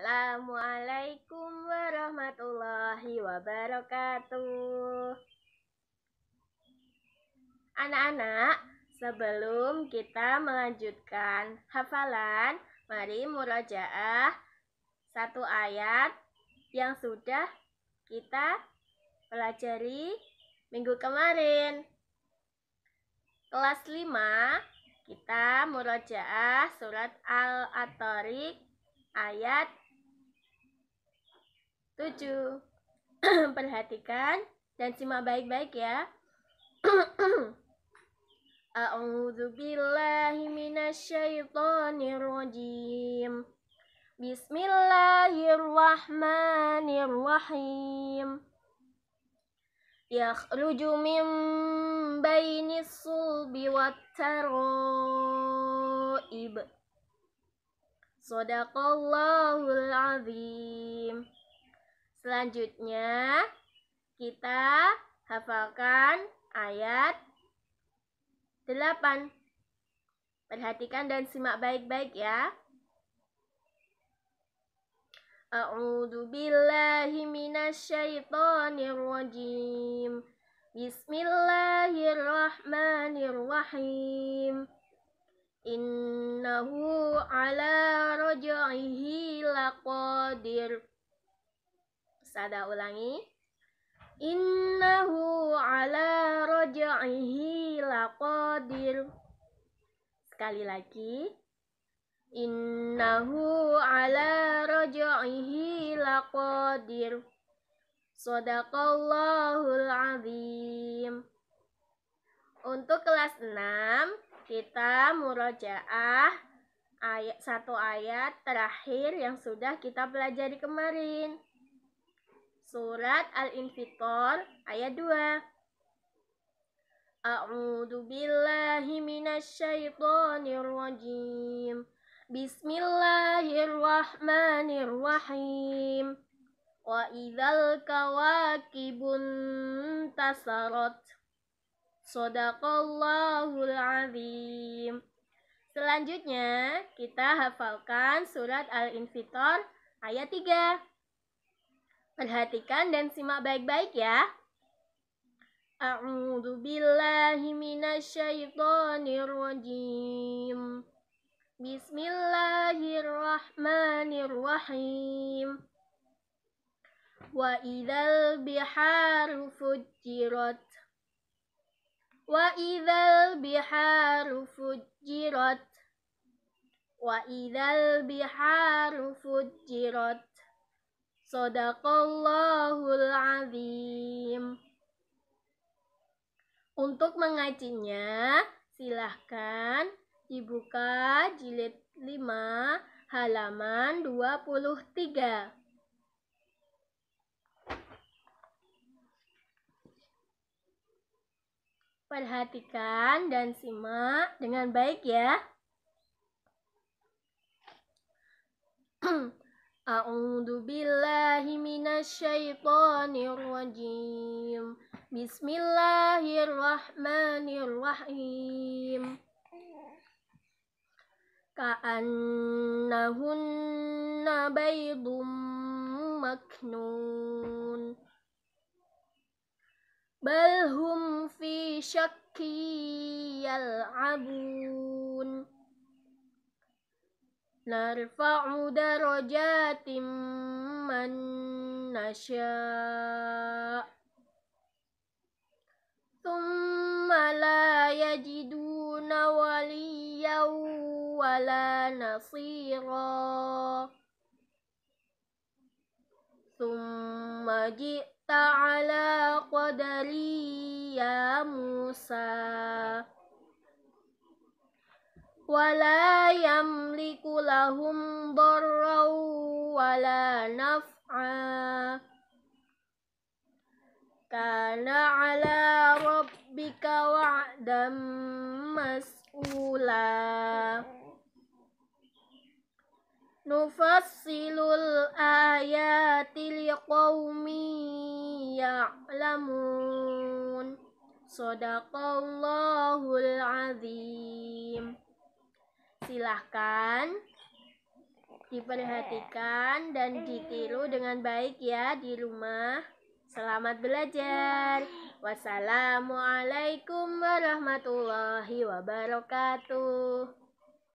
Assalamualaikum warahmatullahi wabarakatuh. Anak-anak, sebelum kita melanjutkan hafalan, mari murajaah satu ayat yang sudah kita pelajari minggu kemarin. Kelas 5 kita murajaah surat al at ayat 7. Perhatikan dan simak baik-baik ya. A'udzu billahi minasyaitonir rajim. Bismillahirrahmanirrahim. Yakhruju min bainis sulbi wat taraib. Sadaqallahul azim. Selanjutnya, kita hafalkan ayat 8. Perhatikan dan simak baik-baik ya. A'udzu billahi minasyaitonir rajim. Bismillahirrahmanirrahim. Innahu ala raj'ihi laqadir Sada ulangi. Innahu ala raja'ihi laqadir. Sekali lagi. Innahu ala raja'ihi laqadir. Sadaqallahul azim. Untuk kelas 6, kita murojaah ayat satu ayat terakhir yang sudah kita pelajari kemarin. Surat Al-Infitar ayat 2. A'udzu billahi minasyaitonir rajim. Bismillahirrahmanirrahim. Wa idzal kawakibun tasarat. Sadaqallahul azim. Selanjutnya, kita hafalkan surat Al-Infitar ayat 3. Perhatikan dan simak baik-baik ya. A'udzu billahi minasyaitonir rajim. Bismillahirrahmanirrahim. Wa idzal biharu fujirat. Wa idzal biharu fujirat. Wa idzal biharu fujirat. Sodakallahul azim. Untuk mengajinya, silahkan dibuka jilid 5 halaman 23. Perhatikan dan simak dengan baik ya. أعوذ بالله من الشيطان الرجيم بسم الله الرحمن الرحيم كأنهن بيض مكنون بل هم في شك يلعبون narfa'u darajatim man nasya' thumma la yajiduna waliyan wala nasira thumma ji'ta ala qadari ya Musa ولا يملك لهم ضرا ولا نفعا كان على ربك وعدا مسؤولا نفصل الآيات لقوم يعلمون صدق الله العظيم silahkan diperhatikan dan ditiru dengan baik ya di rumah. Selamat belajar. Wassalamualaikum warahmatullahi wabarakatuh.